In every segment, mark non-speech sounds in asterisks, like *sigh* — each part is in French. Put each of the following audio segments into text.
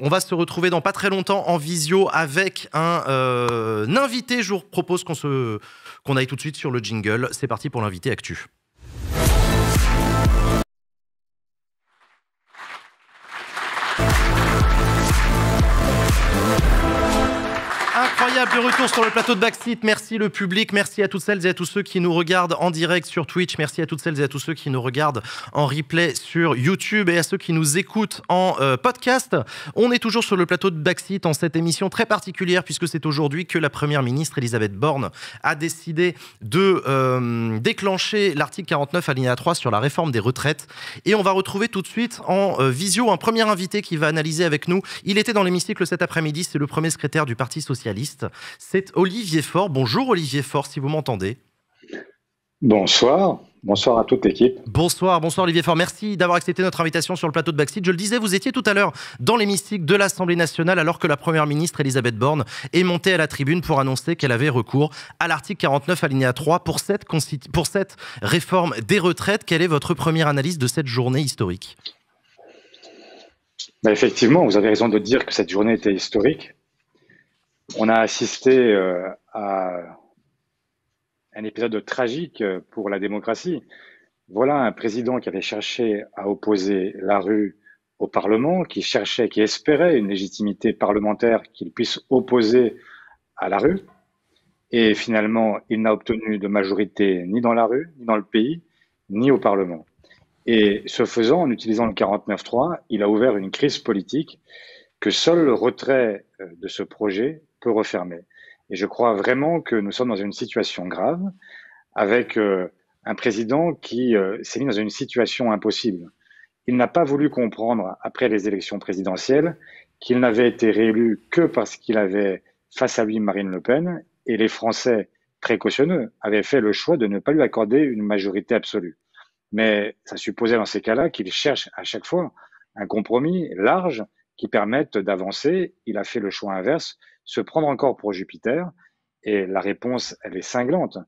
on va se retrouver dans pas très longtemps en visio avec un, euh, invité. Je vous propose qu'on se qu'on aille tout de suite sur le jingle. C'est parti pour l'invité actuel. de retour sur le plateau de Merci le public, merci à toutes celles et à tous ceux qui nous regardent en direct sur Twitch, merci à toutes celles et à tous ceux qui nous regardent en replay sur YouTube et à ceux qui nous écoutent en euh, podcast. On est toujours sur le plateau de Baxit en cette émission très particulière puisque c'est aujourd'hui que la Première ministre Elisabeth Borne a décidé de euh, déclencher l'article 49 alinéa 3 sur la réforme des retraites. Et on va retrouver tout de suite en euh, visio un premier invité qui va analyser avec nous. Il était dans l'hémicycle cet après-midi, c'est le premier secrétaire du Parti socialiste. C'est Olivier Faure. Bonjour Olivier Faure, si vous m'entendez. Bonsoir. Bonsoir à toute l'équipe. Bonsoir, bonsoir Olivier Faure. Merci d'avoir accepté notre invitation sur le plateau de Backseat. Je le disais, vous étiez tout à l'heure dans les mystiques de l'Assemblée nationale alors que la Première ministre Elisabeth Borne est montée à la tribune pour annoncer qu'elle avait recours à l'article 49 alinéa 3 pour cette, pour cette réforme des retraites. Quelle est votre première analyse de cette journée historique bah, Effectivement, vous avez raison de dire que cette journée était historique on a assisté euh, à un épisode tragique pour la démocratie. Voilà un président qui avait cherché à opposer la rue au Parlement, qui cherchait, qui espérait une légitimité parlementaire qu'il puisse opposer à la rue. Et finalement, il n'a obtenu de majorité ni dans la rue, ni dans le pays, ni au Parlement. Et ce faisant, en utilisant le 49-3, il a ouvert une crise politique que seul le retrait euh, de ce projet peut refermer. Et je crois vraiment que nous sommes dans une situation grave avec euh, un président qui euh, s'est mis dans une situation impossible. Il n'a pas voulu comprendre, après les élections présidentielles, qu'il n'avait été réélu que parce qu'il avait face à lui Marine Le Pen et les Français précautionneux avaient fait le choix de ne pas lui accorder une majorité absolue. Mais ça supposait dans ces cas-là qu'il cherche à chaque fois un compromis large qui permette d'avancer. Il a fait le choix inverse se prendre encore pour Jupiter Et la réponse, elle est cinglante.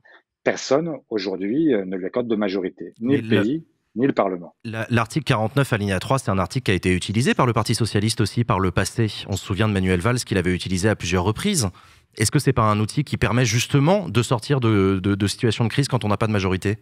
Personne aujourd'hui euh, ne lui accorde de majorité, ni le, pays, ni le Parlement. L'article 49, alinéa 3, c'est un article qui a été utilisé par le Parti socialiste aussi par le passé. On se souvient de Manuel Valls qui l'avait utilisé à plusieurs reprises. Est-ce que c'est pas un outil qui permet justement de sortir de situations de crise quand on n'a pas de majorité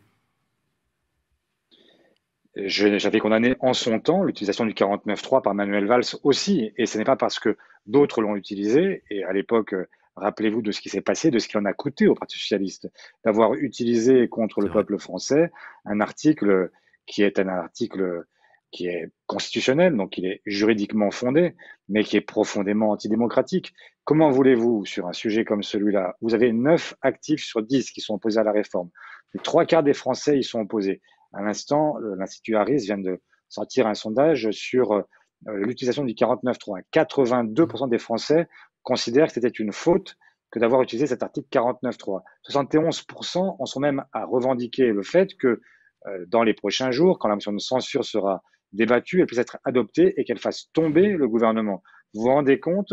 j'avais condamné en son temps l'utilisation du 49.3 par Manuel Valls aussi, et ce n'est pas parce que d'autres l'ont utilisé, et à l'époque, euh, rappelez-vous de ce qui s'est passé, de ce qui en a coûté au Parti socialiste, d'avoir utilisé contre le peuple français un article qui est un article qui est constitutionnel, donc il est juridiquement fondé, mais qui est profondément antidémocratique. Comment voulez-vous, sur un sujet comme celui-là, vous avez 9 actifs sur 10 qui sont opposés à la réforme, les trois quarts des Français y sont opposés. À l'instant, l'Institut Harris vient de sortir un sondage sur euh, l'utilisation du 49.3. 82% des Français considèrent que c'était une faute que d'avoir utilisé cet article 49.3. 71% en sont même à revendiquer le fait que euh, dans les prochains jours, quand la motion de censure sera débattue, elle puisse être adoptée et qu'elle fasse tomber le gouvernement. Vous vous rendez compte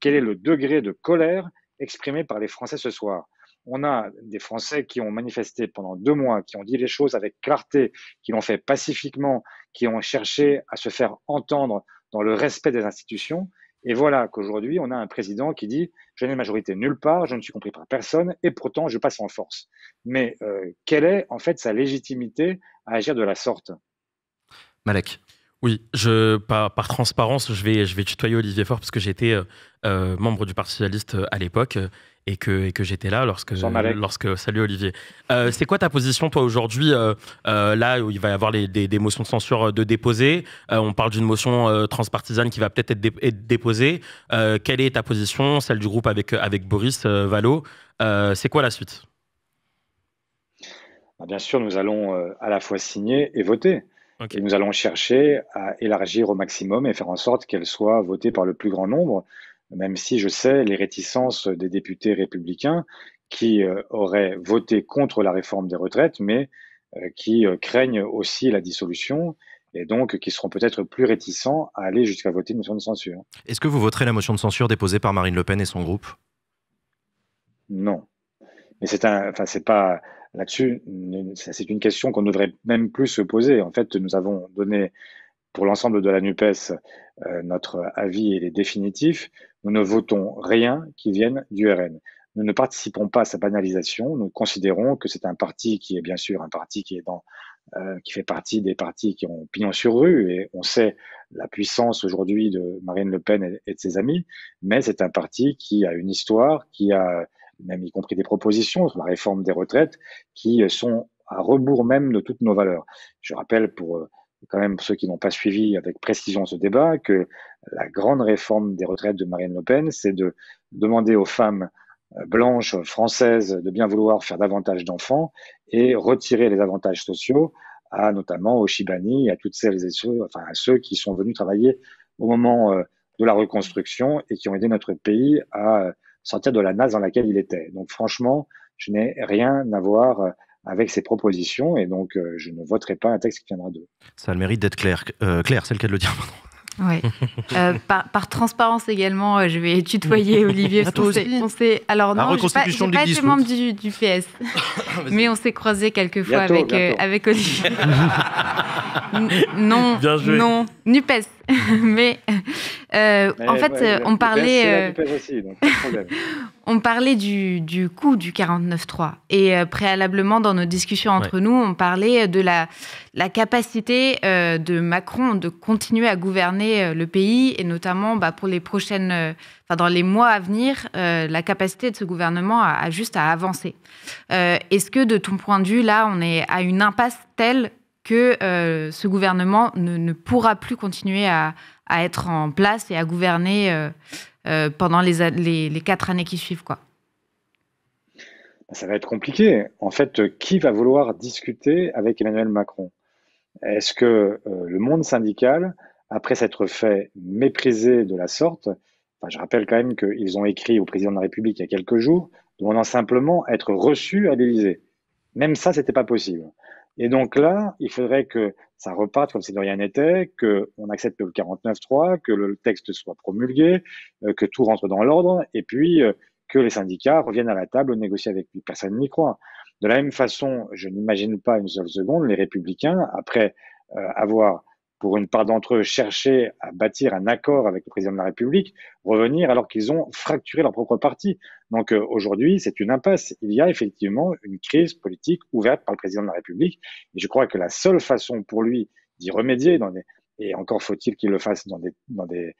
quel est le degré de colère exprimé par les Français ce soir on a des Français qui ont manifesté pendant deux mois, qui ont dit les choses avec clarté, qui l'ont fait pacifiquement, qui ont cherché à se faire entendre dans le respect des institutions. Et voilà qu'aujourd'hui, on a un président qui dit Je n'ai majorité nulle part, je ne suis compris par personne, et pourtant je passe en force. Mais euh, quelle est en fait sa légitimité à agir de la sorte Malek. Oui, par, transparence, je vais, je vais tutoyer Olivier Faure parce que j'étais euh, euh, membre du Parti Socialiste euh, à l'époque et que, que j'étais là lorsque, lorsque. Salut Olivier. c'est quoi ta position, toi, aujourd'hui Là, où il va y avoir des, motions de censure de déposer. on parle d'une motion transpartisane qui va peut-être être, déposée. quelle est ta position, celle du groupe avec, avec Boris Valo C'est quoi la suite ah, Bien sûr, nous allons à la fois signer et voter nous allons chercher à élargir au maximum et faire en sorte qu'elle soit votée par le plus grand nombre, même si je sais les réticences des députés républicains qui euh, auraient voté contre la réforme des retraites, mais euh, qui euh, craignent aussi la dissolution et donc qui seront peut-être plus réticents à aller jusqu'à voter une motion de censure. Est-ce que vous voterez la motion de censure déposée par Marine Le Pen et son groupe Non. Mais c'est un, enfin, c'est pas Là-dessus, c'est une question qu'on ne devrait même plus se poser. En fait, nous avons donné pour l'ensemble de la NUPES euh, notre avis et les définitifs. Nous ne votons rien qui vienne du RN. Nous ne participons pas à sa banalisation. Nous considérons que c'est un parti qui est bien sûr un parti qui est dans euh, qui fait partie des partis qui ont pignon sur rue, et on sait la puissance aujourd'hui de Marine Le Pen et, de ses amis, mais c'est un parti qui a une histoire, qui a même y compris des propositions sur la réforme des retraites, qui euh, sont à rebours même de toutes nos valeurs. Je rappelle pour euh, quand même ceux qui n'ont pas suivi avec précision ce débat que la grande réforme des retraites de Marine Le Pen, c'est de demander aux femmes euh, blanches françaises de bien vouloir faire davantage d'enfants et retirer les avantages sociaux à notamment aux et à toutes celles et ceux, enfin à ceux qui sont venus travailler au moment de la reconstruction et qui ont aidé notre pays à sortir de la naze dans laquelle il était. Donc franchement, je n'ai rien à voir euh, avec ces propositions et donc euh, je ne voterai pas un texte qui viendra d'eux. Ça a le mérite d'être clair. Claire, euh, clair, c'est le cas de le dire. Oui. *laughs* par, transparence également, je vais tutoyer Olivier. Ah, parce on alors non, je pas, pas été membre du, PS, *laughs* mais on s'est croisé quelques fois avec, avec Olivier. *laughs* non, non, Nupes, mais euh, en eh fait, ben, euh, on, parlait, euh, *laughs* on parlait du, du coût du 49.3. Et préalablement, dans nos discussions entre nous, on parlait de la, la capacité de Macron de continuer à gouverner le pays, et notamment bah, pour les prochaines, enfin dans les mois à venir, la capacité de ce gouvernement à, juste à avancer. Est-ce que, de ton point de vue, là, on est à une impasse telle que ce gouvernement ne pourra plus continuer à, à être en place et à gouverner euh, euh, pendant les, quatre années qui suivent. Quoi. Bah, ça va être compliqué. En fait, euh, qui va vouloir discuter avec Emmanuel Macron Est-ce que le monde syndical, après s'être fait mépriser de la sorte, je rappelle quand même qu'ils ont écrit au président de la République il y a quelques jours, demandant simplement être reçu à l'Élysée. Même ça, ce n'était pas possible. Et donc là, il faudrait que ça reparte comme si de rien n'était, qu'on accepte le 49.3, que le texte soit promulgué, euh, que tout rentre dans l'ordre, et puis euh, que les syndicats reviennent à la table négocier avec lui. Personne n'y croit. De la même façon, je n'imagine pas une seule seconde les républicains, après euh, avoir pour une part d'entre eux, chercher à bâtir un accord avec le président de la République, revenir alors qu'ils ont fracturé leur propre parti. Donc euh, aujourd'hui, c'est une impasse. Il y a effectivement une crise politique ouverte par le président de la République. Et je crois que la seule façon pour lui d'y remédier, dans et encore faut-il qu'il le fasse dans des, dans des,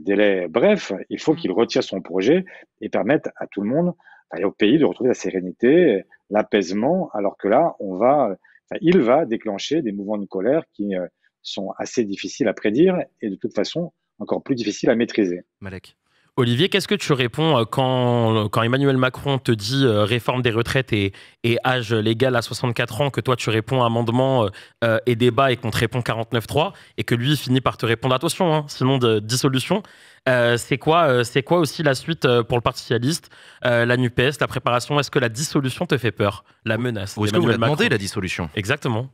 délais brefs, il faut mm. qu'il retire son projet et permette à tout le monde, enfin, au pays, de retrouver la sérénité, l'apaisement, alors que là, on va, il va déclencher des mouvements de colère qui... Euh, sont assez difficiles à prédire et de toute façon encore plus difficiles à maîtriser. Malek. Olivier, qu'est-ce que tu réponds euh, quand, quand, Emmanuel Macron te dit euh, réforme des retraites et, et, âge légal à 64 ans, que toi tu réponds amendement euh, et débat et qu'on te répond 49.3 et que lui finit par te répondre attention, hein, sinon de, dissolution C'est quoi, c'est quoi aussi la suite pour le Parti Socialiste, la NUPES, la préparation Est-ce que la dissolution te fait peur La menace Ou est-ce que vous demandez la dissolution Exactement.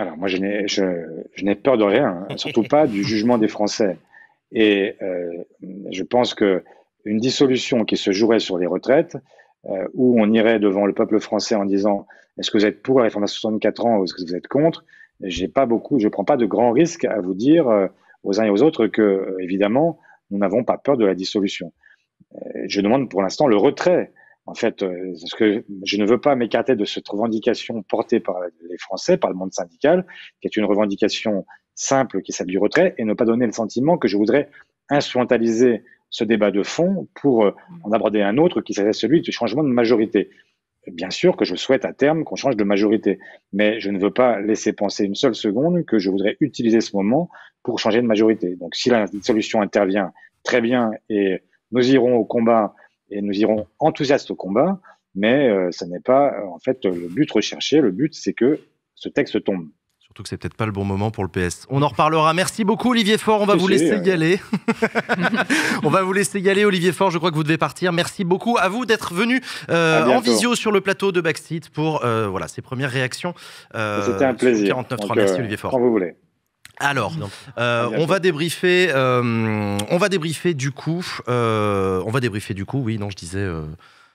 Alors moi, je n'ai, je, peur de rien, hein. *laughs* surtout pas du jugement des Français. Et euh, je pense que une dissolution qui se jouerait sur les retraites, euh, où on irait devant le peuple français en disant est-ce que vous êtes pour la réforme à 64 ans ou est-ce que vous êtes contre J'ai pas beaucoup, je prends pas de grands risques à vous dire euh, aux uns et aux autres que euh, évidemment nous n'avons pas peur de la dissolution. je demande pour l'instant le retrait en fait, euh, que je ne veux pas m'écarter de cette revendication portée par les Français, par le monde syndical, qui est une revendication simple, qui est celle du retrait, et ne pas donner le sentiment que je voudrais instrumentaliser ce débat de fond pour euh, en aborder un autre qui serait celui du changement de majorité. Bien sûr que je souhaite à terme qu'on change de majorité, mais je ne veux pas laisser penser une seule seconde que je voudrais utiliser ce moment pour changer de majorité. Donc si la solution intervient, très bien, et nous irons au combat et nous irons enthousiastes au combat, mais ce euh, n'est pas euh, en fait le but recherché. Le but, c'est que ce texte tombe. Surtout que c'est peut-être pas le bon moment pour le PS. On en reparlera. Merci beaucoup Olivier Faure. On va vous laisser euh, y aller. *laughs* *laughs* on va vous laisser y aller Olivier Faure. Je crois que vous devez partir. Merci beaucoup à vous d'être venu en visio sur le plateau de Backseat pour ces voilà ses premières réactions. C'était un plaisir. 49.3. Merci Olivier Faure. Quand vous voulez. Alors, euh, on va débriefer. Euh, on va débriefer du coup. Euh, on va débriefer du coup. Oui, non, je disais.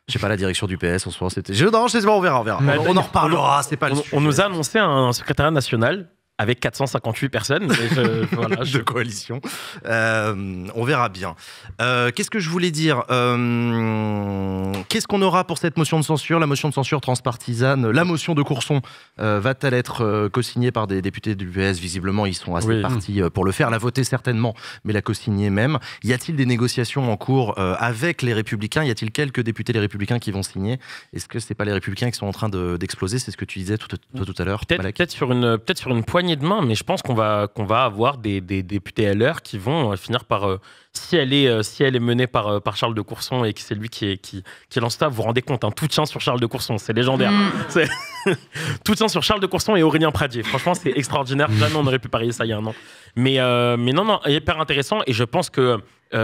Je sais pas la direction du PS en ce moment. Non, je sais pas. On verra, on verra. On, en reparlera. C'est pas. on, on nous a annoncé un secrétariat national avec 458 personnes *laughs* de coalition. Euh, on verra bien. Euh, qu'est-ce que je voulais dire euh, Qu'est-ce qu'on aura pour cette motion de censure La motion de censure transpartisane, la motion de Courson va-t-elle être co-signée par des députés du PS Visiblement, ils sont assez partis pour le faire. La voter certainement, mais la co-signer même. Y a-t-il des négociations en cours avec les Républicains Y a-t-il quelques députés les Républicains qui vont signer Est-ce que c'est pas les Républicains qui sont en train d'exploser C'est ce que tu disais tout, tout, à l'heure. Peut-être sur une peut sur une demain mais je pense qu'on va, qu'on va avoir des, députés à l'heure qui vont euh, finir par, euh, si, elle est, euh, si elle est menée par, par Charles de Courson et que c'est lui qui, qui, qui lance ça, vous vous rendez compte, hein, tout tient sur Charles de Courson, c'est légendaire. Mm. *laughs* tout tient sur Charles de Courson et Aurélien Pradier. Franchement, c'est extraordinaire. Mm. Jamais on aurait pu parier ça il y a un an. Mais, mais non, non, hyper intéressant. Et je pense que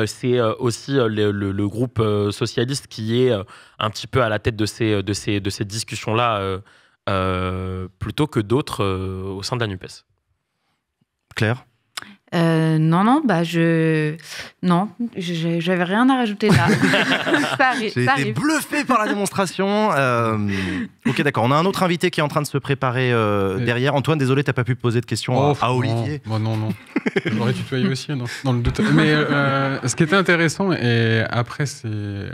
c'est aussi le, groupe socialiste qui est un petit peu à la tête de ces, de ces, de ces discussions-là euh, plutôt que d'autres euh, au sein de la NUPES Claire euh, non, non, bah je. Non, j'avais rien à rajouter là. *laughs* J'ai été bluffé par la démonstration. Ok, d'accord. On a un autre invité qui est en train de se préparer derrière. Antoine, désolé, t'as pas pu poser de questions à, oh, Olivier. Non, non, non. *laughs* J'aurais tutoyé aussi, non, dans le doute. Mais ce qui était intéressant, et après, c'est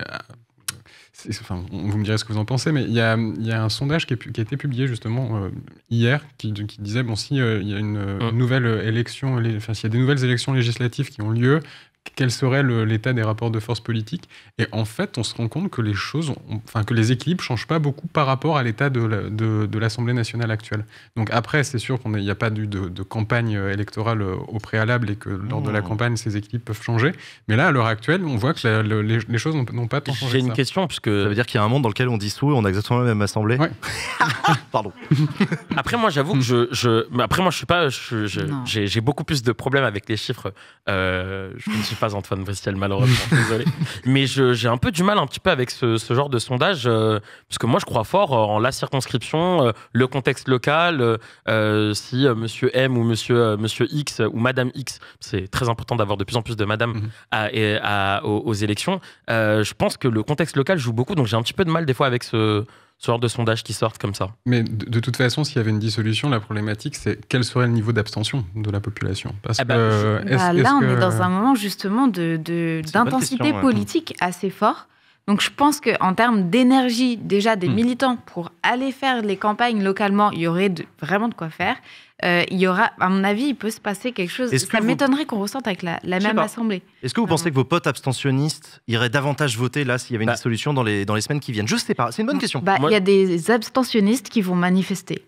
enfin, vous me direz ce que vous en pensez, mais il y a, un sondage qui, a été publié justement euh, hier qui, disait bon, si euh, il y a une, euh, hum. nouvelle élection, enfin, s'il y a des nouvelles élections législatives qui ont lieu, quel serait l'état des rapports de force politique. Et en fait, on se rend compte que les choses, enfin que les équilibres changent pas beaucoup par rapport à l'état de, l'Assemblée nationale actuelle. Donc après, c'est sûr qu'il n'y a pas de, de, campagne électorale euh, au préalable et que lors de la campagne, ces équilibres peuvent changer. Mais là, à l'heure actuelle, on voit que les, choses n'ont pas tant changé. J'ai une question puisque ça veut dire qu'il y a un monde dans lequel on dissout et on a exactement la même assemblée. *laughs* Pardon. *laughs* après, moi, j'avoue que je, je, après moi, je suis pas, j'ai beaucoup plus de problèmes avec les chiffres. Euh, je pas Antoine Bristiel, malheureusement. *laughs* désolé. Mais j'ai un peu du mal un petit peu avec ce, ce genre de sondage, euh, parce que moi, je crois fort euh, en la circonscription, euh, le contexte local. si Monsieur M ou Monsieur, monsieur X ou Madame X, c'est très important d'avoir de plus en plus de Madame mhm. à, aux, aux, élections. je pense que le contexte local joue beaucoup, donc j'ai un petit peu de mal des fois avec ce ce genre de sondages qui sortent comme ça. Mais de, toute façon, s'il y avait une dissolution, la problématique, c'est quel serait le niveau d'abstention de la population Parce ah bah, que, euh, bah, là, on est dans un moment justement d'intensité de, politique assez fort. Donc je pense qu'en termes d'énergie déjà des hmm. militants pour aller faire les campagnes localement, il y aurait vraiment de quoi faire. Euh, il y aura, à mon avis, il peut se passer quelque chose. Ça m'étonnerait qu'on ressente avec la, même assemblée. Est-ce que vous pensez que vos potes abstentionnistes iraient davantage voter là s'il y avait une bah. solution dans les, dans les semaines qui viennent Je sais pas, c'est une bonne bah, question. Bah, il y a des abstentionnistes qui vont manifester.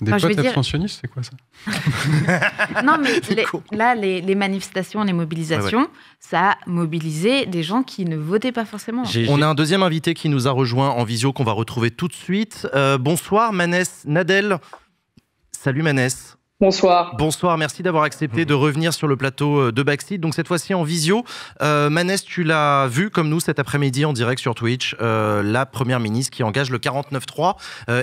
Des potes abstentionnistes, c'est quoi ça *laughs* Non, mais là, les, manifestations, les mobilisations, ça a mobilisé des gens qui ne votaient pas forcément. On a un deuxième invité qui nous a rejoint en visio qu'on va retrouver tout de suite. Euh, bonsoir, Manès Nadel. Salut Manès. Bonsoir. Bonsoir, merci d'avoir accepté de revenir sur le plateau euh, de Backseat. Donc cette fois-ci en visio. Euh, Manès, tu l'as vu comme nous cet après-midi en direct sur Twitch, euh, la première ministre qui engage le 49-3.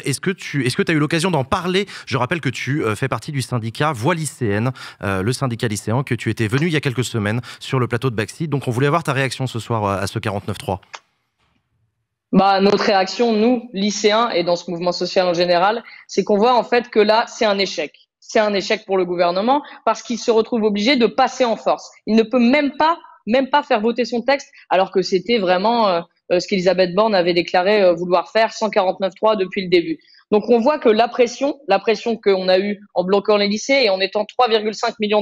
est-ce que tu ce que as eu l'occasion d'en parler Je rappelle que tu fais partie du syndicat Voix lycéenne, le syndicat lycéen que tu étais venu il y a quelques semaines sur le plateau de Backseat. Donc on voulait avoir ta réaction ce soir à ce 49-3. Bah, notre réaction, nous, lycéens, et dans ce mouvement social en général, c'est qu'on voit en fait que là, c'est un échec. C'est un échec pour le gouvernement parce qu'il se retrouve obligé de passer en force. Il ne peut même pas, même pas faire voter son texte alors que c'était vraiment euh, euh, ce qu'Elisabeth Borne avait déclaré euh, vouloir faire 149.3 depuis le début. Donc on voit que la pression, la pression qu'on a eue en bloquant les lycées et en étant 3,5 millions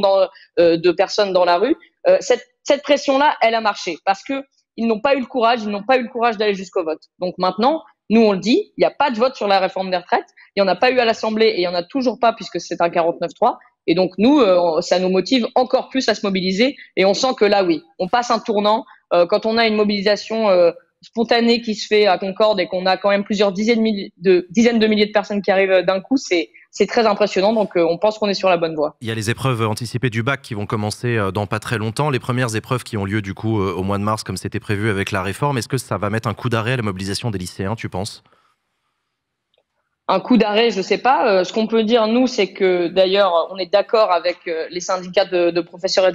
de personnes dans la rue, cette, cette pression-là, elle a marché parce que ils n'ont pas eu le courage, ils n'ont pas eu le courage d'aller jusqu'au vote. Donc maintenant, nous on le dit, il n'y a pas de vote sur la réforme des retraites, il n'y en a pas eu à l'Assemblée et il n'y en a toujours pas puisque c'est un 49-3. Et donc nous, euh, ça nous motive encore plus à se mobiliser et on sent que là, oui, on passe un tournant. Euh, quand on a une mobilisation euh, spontanée qui se fait à Concorde et qu'on a quand même plusieurs dizaines de milliers de personnes qui arrivent d'un coup, c'est c'est très impressionnant. Donc, euh, on pense qu'on est sur la bonne voie. Il y a les épreuves anticipées du bac qui vont commencer euh, dans pas très longtemps. Les premières épreuves qui ont lieu du coup euh, au mois de mars, comme c'était prévu avec la réforme. Est-ce que ça va mettre un coup d'arrêt à la mobilisation des lycéens, tu penses un coup d'arrêt, je ne sais pas. ce qu'on peut dire, nous, c'est que d'ailleurs, on est d'accord avec les syndicats de, professeurs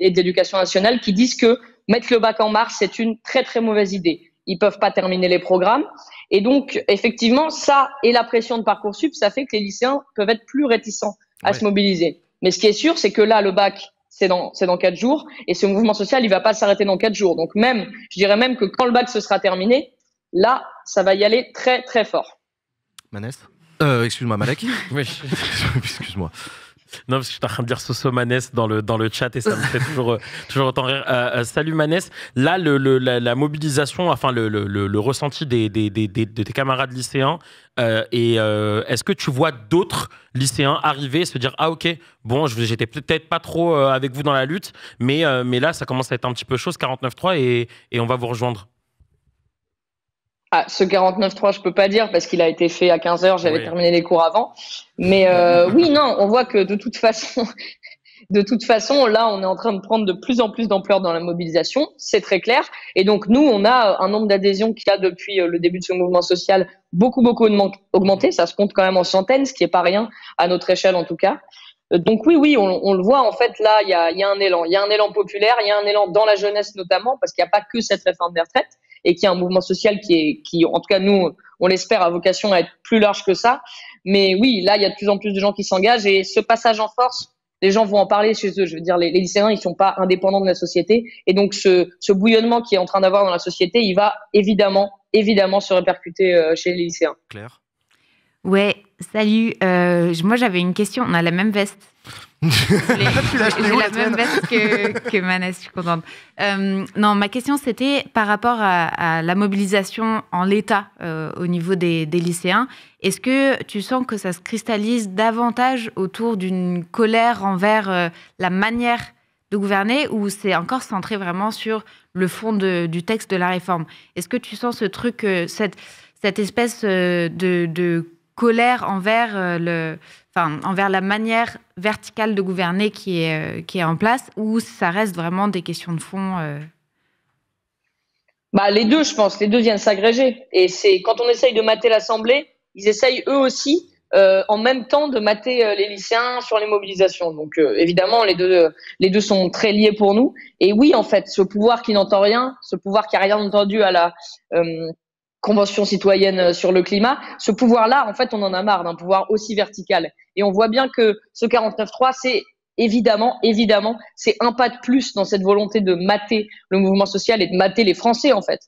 et d'éducation nationale qui disent que mettre le bac en mars, c'est une très très mauvaise idée ils peuvent pas terminer les programmes. Et donc, effectivement, ça et la pression de Parcoursup, ça fait que les lycéens peuvent être plus réticents à se mobiliser. Mais ce qui est sûr, c'est que là, le bac, c'est dans c'est dans quatre jours, et ce mouvement social, il va pas s'arrêter dans quatre jours. Donc même, je dirais même que quand le bac se sera terminé, là, ça va y aller très très fort. Manès, euh, excuse-moi, Malek. oui. *laughs* excuse-moi. Non, parce que je suis en train de dire Soso Manès dans le, dans le chat et ça me fait toujours, euh, *laughs* toujours autant rire. Euh, euh, salut Manès. Là, le, la, mobilisation, enfin, le, le ressenti des, des, des, de tes camarades lycéens, et est-ce que tu vois d'autres lycéens arriver et se dire Ah, ok, bon, j'étais peut-être pas trop avec vous dans la lutte, mais, mais là, ça commence à être un petit peu chose, 49-3, et, et on va vous rejoindre ah, ce 3 je peux pas dire parce qu'il a été fait à 15 heures. J'avais terminé les cours avant. Mais euh, *laughs* oui, non, on voit que de toute façon, *laughs* de toute façon, là, on est en train de prendre de plus en plus d'ampleur dans la mobilisation. C'est très clair. Et donc, nous, on a un nombre d'adhésions qui a depuis euh, le début de ce mouvement social beaucoup, beaucoup augmenté. Ça se compte quand même en centaines, ce qui est pas rien à notre échelle en tout cas. Euh, donc oui, oui, on, le voit en fait là, il y y a, un élan, il y a un élan populaire, il y a un élan dans la jeunesse notamment, parce qu'il n'y a pas que cette réforme des retraites, et qui est un mouvement social qui est, qui, en tout cas, nous, on l'espère, a vocation à être plus large que ça. Mais oui, là, il y a de plus en plus de gens qui s'engagent et ce passage en force, les gens vont en parler chez eux. Je veux dire, les, lycéens, ils sont pas indépendants de la société. Et donc, ce, ce bouillonnement qui est en train d'avoir dans la société, il va évidemment, évidemment se répercuter euh, chez les lycéens. Claire. Ouais, salut. Euh, moi, j'avais une question. On a la même veste. *laughs* la même veste que, Manès, je suis contente. Euh, non, ma question c'était par rapport à, la mobilisation en l'état euh, au niveau des, lycéens. Est-ce que tu sens que ça se cristallise davantage autour d'une colère envers euh, la manière de gouverner ou c'est encore centré vraiment sur le fond du texte de la réforme Est-ce que tu sens ce truc, cette, espèce de colère envers le envers la manière verticale de gouverner qui est, euh, qui est en place, ou ça reste vraiment des questions de fond euh? bah, Les deux, je pense, les deux viennent s'agréger. Et c'est quand on essaye de mater l'Assemblée, ils essayent eux aussi, euh, en même temps, de mater les lycéens sur les mobilisations. Donc évidemment, les deux, les deux sont très liés pour nous. Et oui, en fait, ce pouvoir qui n'entend rien, ce pouvoir qui n'a rien entendu à la Convention citoyenne euh, sur le climat. Ce pouvoir-là, en fait, on en a marre d'un pouvoir aussi vertical. Et on voit bien que ce 49.3, c'est évidemment, évidemment, c'est un pas de plus dans cette volonté de mater le mouvement social et de mater les Français, en fait.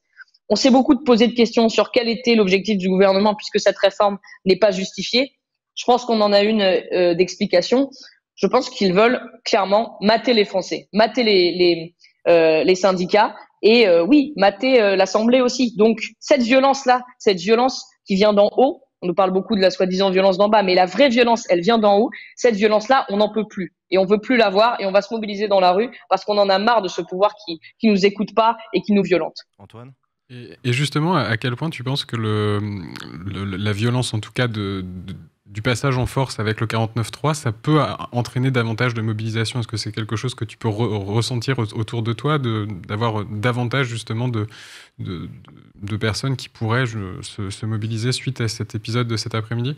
On s'est beaucoup posé de questions sur quel était l'objectif du gouvernement puisque cette réforme n'est pas justifiée. Je pense qu'on en a une euh, d'explication. Je pense qu'ils veulent clairement mater les Français, mater les euh, syndicats, et euh, oui, mater euh, l'Assemblée aussi. Donc cette violence-là, cette violence qui vient d'en haut, on nous parle beaucoup de la soi-disant violence d'en bas, mais la vraie violence, elle vient d'en haut. Cette violence-là, on n'en peut plus. Et on veut plus la voir et on va se mobiliser dans la rue parce qu'on en a marre de ce pouvoir qui ne nous écoute pas et qui nous violente. Antoine et, justement, à quel point tu penses que le, la violence, en tout cas de du passage en force avec le 49-3, ça peut entraîner davantage de mobilisation Est-ce que c'est quelque chose que tu peux ressentir autour de toi, d'avoir euh, davantage justement de, de, personnes qui pourraient se, mobiliser suite à cet épisode de cet après-midi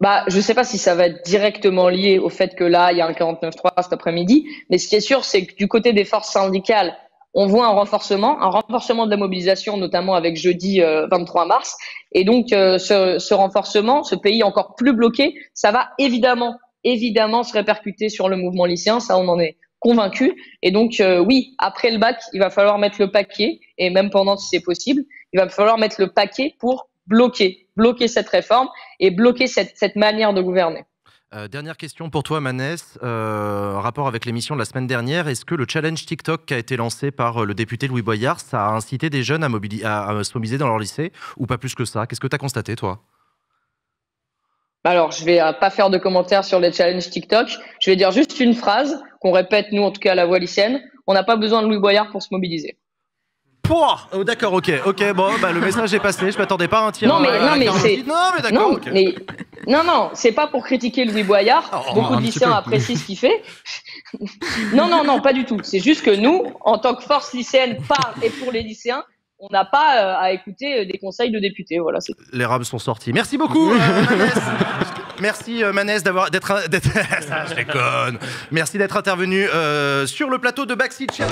bah, je ne sais pas si ça va être directement lié au fait que là, il y a un 49-3 cet après-midi, mais ce qui est sûr, c'est que du côté des forces syndicales, on voit un renforcement, un renforcement de la mobilisation, notamment avec jeudi 23 euh, mars. Et donc, euh, ce, renforcement, ce pays encore plus bloqué, ça va évidemment, évidemment se répercuter sur le mouvement lycéen. Ça, on en est convaincu. Et donc, euh, oui, après le bac, il va falloir mettre le paquet, et même pendant si c'est possible, il va falloir mettre le paquet pour bloquer, bloquer cette réforme et bloquer cette manière de gouverner. Euh, dernière question pour toi, Manès. Euh, rapport avec l'émission de la semaine dernière, est-ce que le challenge TikTok qui a été lancé par euh, le député Louis Boyard, ça a incité des jeunes à, se mobiliser dans leur lycée ou pas plus que ça Qu'est-ce que tu as constaté, toi alors, je vais euh, pas faire de commentaires sur les challenges TikTok. Je vais dire juste une phrase qu'on répète, nous, en tout cas, à la voix lycéenne. On n'a pas besoin de Louis Boyard pour se mobiliser. Oh, d'accord, ok, ok, bon, bah, le message est passé. Je m'attendais pas à un tir. Non, mais, non, non, mais d'accord. Non, non, c'est pas pour critiquer Louis Boyard. Oh, oh, beaucoup de lycéens apprécient ce qu'il fait. *laughs* non, non, non, pas du tout. C'est juste que nous, en tant que force lycéenne par et pour les lycéens, on n'a pas euh, à écouter euh, des conseils de députés. Voilà, Les rames sont sorties. Merci beaucoup, euh, *laughs* Merci Manès d'avoir d'être, *laughs* Merci d'être intervenu sur le plateau de Backseat